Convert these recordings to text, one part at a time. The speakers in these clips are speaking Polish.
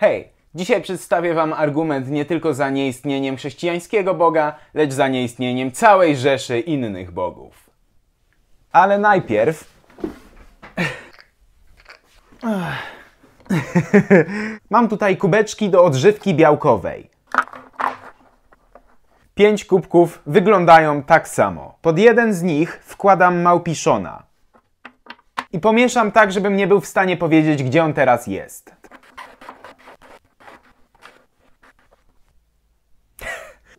Hej, dzisiaj przedstawię Wam argument nie tylko za nieistnieniem chrześcijańskiego Boga, lecz za nieistnieniem całej rzeszy innych bogów. Ale najpierw. Mam tutaj kubeczki do odżywki białkowej. Pięć kubków wyglądają tak samo. Pod jeden z nich wkładam małpiszona. I pomieszam tak, żebym nie był w stanie powiedzieć, gdzie on teraz jest.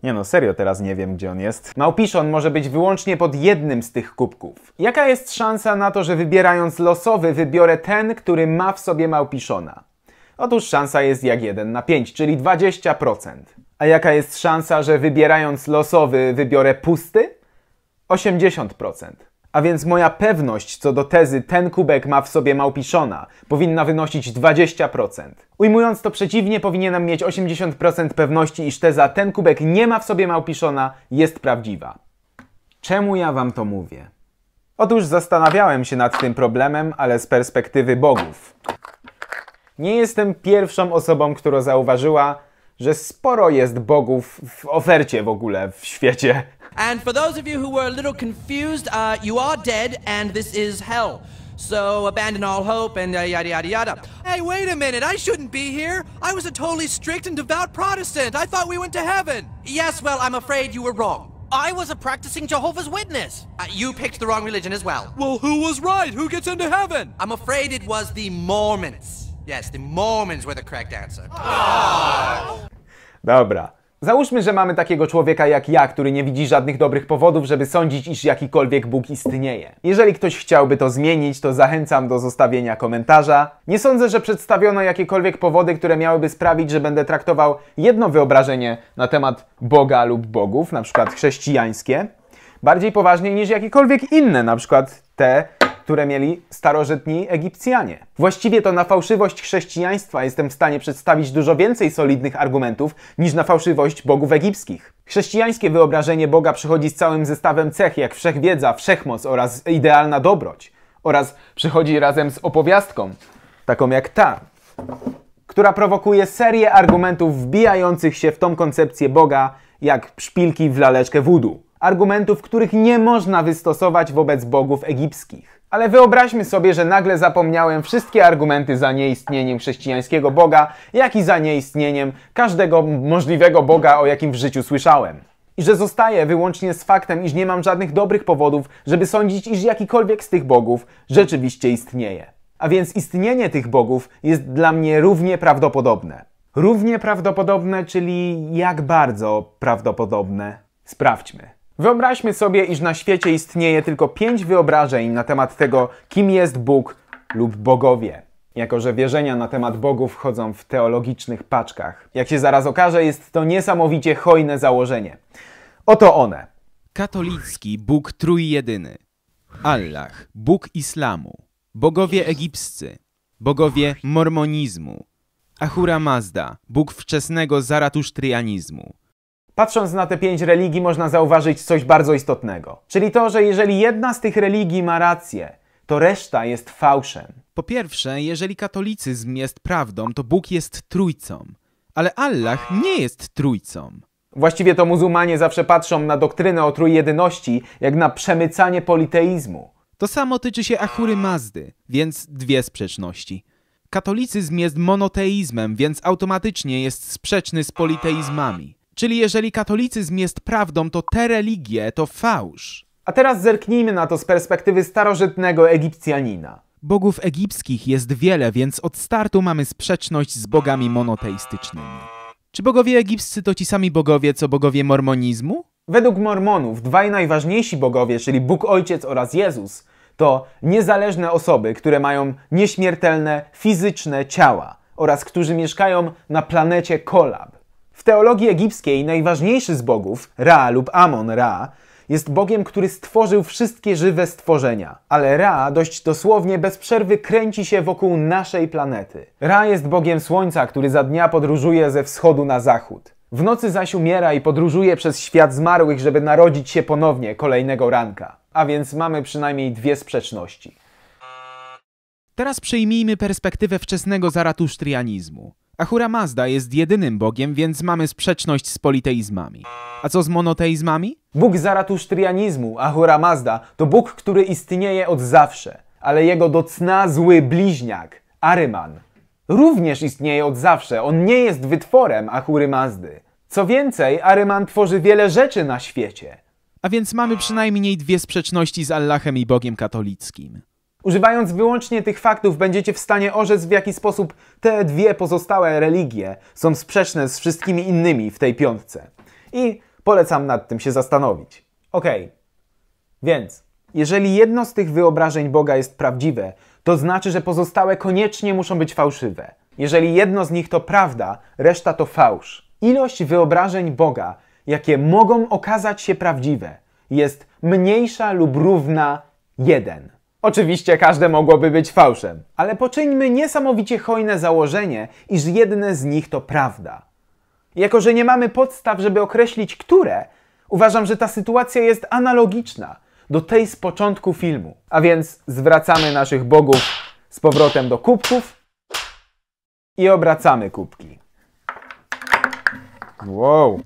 Nie no, serio teraz nie wiem, gdzie on jest. Małpiszon może być wyłącznie pod jednym z tych kubków. Jaka jest szansa na to, że wybierając losowy wybiorę ten, który ma w sobie małpiszona? Otóż szansa jest jak 1 na 5, czyli 20%. A jaka jest szansa, że wybierając losowy wybiorę pusty? 80%. A więc moja pewność co do tezy ten kubek ma w sobie małpiszona powinna wynosić 20%. Ujmując to przeciwnie, powinienem mieć 80% pewności, iż teza ten kubek nie ma w sobie małpiszona jest prawdziwa. Czemu ja wam to mówię? Otóż zastanawiałem się nad tym problemem, ale z perspektywy bogów. Nie jestem pierwszą osobą, która zauważyła, że sporo jest bogów w ofercie w ogóle w świecie And for those of you who were a little confused, uh, you are dead, and this is hell. So abandon all hope and uh, yada yada yada. Hey, wait a minute! I shouldn't be here. I was a totally strict and devout Protestant. I thought we went to heaven. Yes, well, I'm afraid you were wrong. I was a practicing Jehovah's Witness. Uh, you picked the wrong religion as well. Well, who was right? Who gets into heaven? I'm afraid it was the Mormons. Yes, the Mormons were the correct answer. Aww. Dobra. Załóżmy, że mamy takiego człowieka jak ja, który nie widzi żadnych dobrych powodów, żeby sądzić, iż jakikolwiek Bóg istnieje. Jeżeli ktoś chciałby to zmienić, to zachęcam do zostawienia komentarza. Nie sądzę, że przedstawiono jakiekolwiek powody, które miałyby sprawić, że będę traktował jedno wyobrażenie na temat Boga lub bogów, na przykład chrześcijańskie, bardziej poważnie niż jakiekolwiek inne, na przykład te które mieli starożytni Egipcjanie. Właściwie to na fałszywość chrześcijaństwa jestem w stanie przedstawić dużo więcej solidnych argumentów niż na fałszywość bogów egipskich. Chrześcijańskie wyobrażenie Boga przychodzi z całym zestawem cech jak wszechwiedza, wszechmoc oraz idealna dobroć. Oraz przychodzi razem z opowiastką, taką jak ta, która prowokuje serię argumentów wbijających się w tą koncepcję Boga jak szpilki w laleczkę wudu argumentów, których nie można wystosować wobec bogów egipskich. Ale wyobraźmy sobie, że nagle zapomniałem wszystkie argumenty za nieistnieniem chrześcijańskiego Boga, jak i za nieistnieniem każdego możliwego Boga, o jakim w życiu słyszałem. I że zostaję wyłącznie z faktem, iż nie mam żadnych dobrych powodów, żeby sądzić, iż jakikolwiek z tych bogów rzeczywiście istnieje. A więc istnienie tych bogów jest dla mnie równie prawdopodobne. Równie prawdopodobne, czyli jak bardzo prawdopodobne. Sprawdźmy. Wyobraźmy sobie, iż na świecie istnieje tylko pięć wyobrażeń na temat tego, kim jest Bóg lub bogowie. Jako, że wierzenia na temat bogów chodzą w teologicznych paczkach. Jak się zaraz okaże, jest to niesamowicie hojne założenie. Oto one. Katolicki Bóg Trójjedyny. Allah, Bóg Islamu. Bogowie egipscy. Bogowie mormonizmu. Ahura Mazda, Bóg wczesnego zaratusztrianizmu. Patrząc na te pięć religii, można zauważyć coś bardzo istotnego. Czyli to, że jeżeli jedna z tych religii ma rację, to reszta jest fałszem. Po pierwsze, jeżeli katolicyzm jest prawdą, to Bóg jest trójcą. Ale Allah nie jest trójcą. Właściwie to muzułmanie zawsze patrzą na doktrynę o trójjedyności jak na przemycanie politeizmu. To samo tyczy się Achury Mazdy, więc dwie sprzeczności. Katolicyzm jest monoteizmem, więc automatycznie jest sprzeczny z politeizmami. Czyli jeżeli katolicyzm jest prawdą, to te religie to fałsz. A teraz zerknijmy na to z perspektywy starożytnego Egipcjanina. Bogów egipskich jest wiele, więc od startu mamy sprzeczność z bogami monoteistycznymi. Czy bogowie egipscy to ci sami bogowie, co bogowie mormonizmu? Według Mormonów dwaj najważniejsi bogowie, czyli Bóg Ojciec oraz Jezus, to niezależne osoby, które mają nieśmiertelne fizyczne ciała oraz którzy mieszkają na planecie Kolab. W teologii egipskiej najważniejszy z bogów, Ra lub Amon-Ra, jest Bogiem, który stworzył wszystkie żywe stworzenia. Ale Ra dość dosłownie bez przerwy kręci się wokół naszej planety. Ra jest Bogiem Słońca, który za dnia podróżuje ze wschodu na zachód. W nocy zaś umiera i podróżuje przez świat zmarłych, żeby narodzić się ponownie kolejnego ranka. A więc mamy przynajmniej dwie sprzeczności. Teraz przyjmijmy perspektywę wczesnego zaratusztrianizmu. Ahura Mazda jest jedynym Bogiem, więc mamy sprzeczność z politeizmami. A co z monoteizmami? Bóg zaratusztrianizmu, Ahura Mazda, to Bóg, który istnieje od zawsze, ale jego docna zły bliźniak, Aryman, również istnieje od zawsze. On nie jest wytworem Ahury Mazdy. Co więcej, Aryman tworzy wiele rzeczy na świecie. A więc mamy przynajmniej dwie sprzeczności z Allahem i Bogiem katolickim. Używając wyłącznie tych faktów będziecie w stanie orzec w jaki sposób te dwie pozostałe religie są sprzeczne z wszystkimi innymi w tej piątce. I polecam nad tym się zastanowić. Ok, więc jeżeli jedno z tych wyobrażeń Boga jest prawdziwe, to znaczy, że pozostałe koniecznie muszą być fałszywe. Jeżeli jedno z nich to prawda, reszta to fałsz. Ilość wyobrażeń Boga, jakie mogą okazać się prawdziwe, jest mniejsza lub równa 1. Oczywiście każde mogłoby być fałszem, ale poczyńmy niesamowicie hojne założenie, iż jedne z nich to prawda. Jako, że nie mamy podstaw, żeby określić które, uważam, że ta sytuacja jest analogiczna do tej z początku filmu. A więc zwracamy naszych bogów z powrotem do kubków i obracamy kubki. Wow.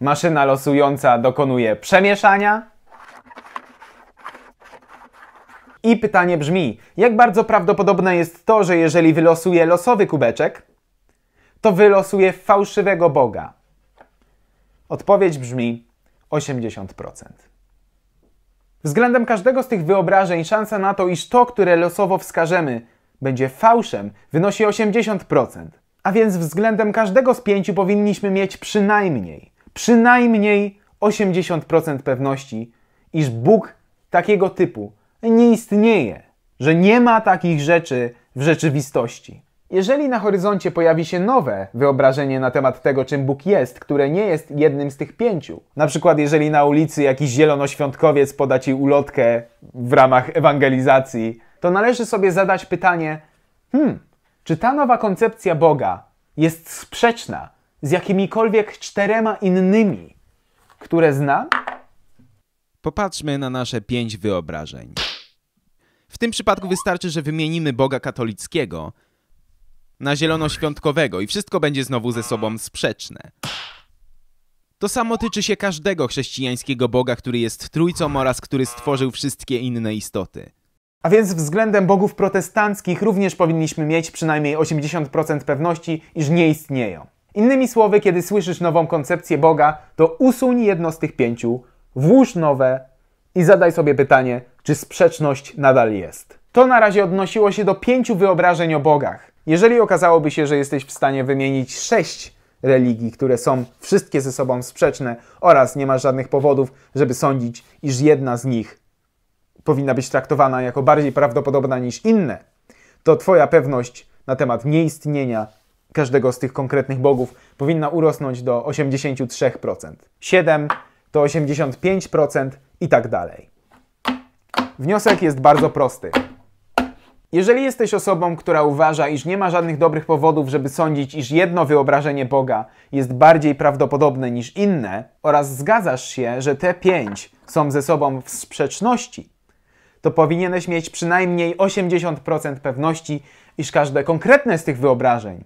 Maszyna losująca dokonuje przemieszania I pytanie brzmi, jak bardzo prawdopodobne jest to, że jeżeli wylosuje losowy kubeczek, to wylosuje fałszywego Boga? Odpowiedź brzmi 80%. Względem każdego z tych wyobrażeń szansa na to, iż to, które losowo wskażemy, będzie fałszem, wynosi 80%. A więc względem każdego z pięciu powinniśmy mieć przynajmniej, przynajmniej 80% pewności, iż Bóg takiego typu nie istnieje, że nie ma takich rzeczy w rzeczywistości. Jeżeli na horyzoncie pojawi się nowe wyobrażenie na temat tego, czym Bóg jest, które nie jest jednym z tych pięciu, na przykład jeżeli na ulicy jakiś zielonoświątkowiec poda ci ulotkę w ramach ewangelizacji, to należy sobie zadać pytanie: hmm, czy ta nowa koncepcja Boga jest sprzeczna z jakimikolwiek czterema innymi, które znam? Popatrzmy na nasze pięć wyobrażeń. W tym przypadku wystarczy, że wymienimy Boga katolickiego na zielonoświątkowego i wszystko będzie znowu ze sobą sprzeczne. To samo tyczy się każdego chrześcijańskiego Boga, który jest trójcą oraz który stworzył wszystkie inne istoty. A więc względem bogów protestanckich również powinniśmy mieć przynajmniej 80% pewności, iż nie istnieją. Innymi słowy, kiedy słyszysz nową koncepcję Boga, to usuń jedno z tych pięciu, włóż nowe i zadaj sobie pytanie, czy sprzeczność nadal jest. To na razie odnosiło się do pięciu wyobrażeń o bogach. Jeżeli okazałoby się, że jesteś w stanie wymienić sześć religii, które są wszystkie ze sobą sprzeczne oraz nie ma żadnych powodów, żeby sądzić, iż jedna z nich powinna być traktowana jako bardziej prawdopodobna niż inne, to Twoja pewność na temat nieistnienia każdego z tych konkretnych bogów powinna urosnąć do 83%. 7 to 85% i tak dalej. Wniosek jest bardzo prosty. Jeżeli jesteś osobą, która uważa, iż nie ma żadnych dobrych powodów, żeby sądzić, iż jedno wyobrażenie Boga jest bardziej prawdopodobne niż inne, oraz zgadzasz się, że te pięć są ze sobą w sprzeczności, to powinieneś mieć przynajmniej 80% pewności, iż każde konkretne z tych wyobrażeń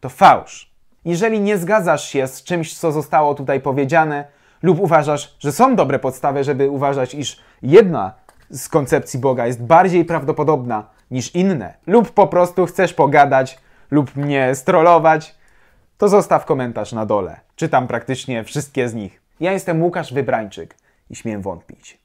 to fałsz. Jeżeli nie zgadzasz się z czymś, co zostało tutaj powiedziane, lub uważasz, że są dobre podstawy, żeby uważać, iż jedna z koncepcji Boga jest bardziej prawdopodobna niż inne, lub po prostu chcesz pogadać lub mnie strollować, to zostaw komentarz na dole. Czytam praktycznie wszystkie z nich. Ja jestem Łukasz Wybrańczyk i śmiem wątpić.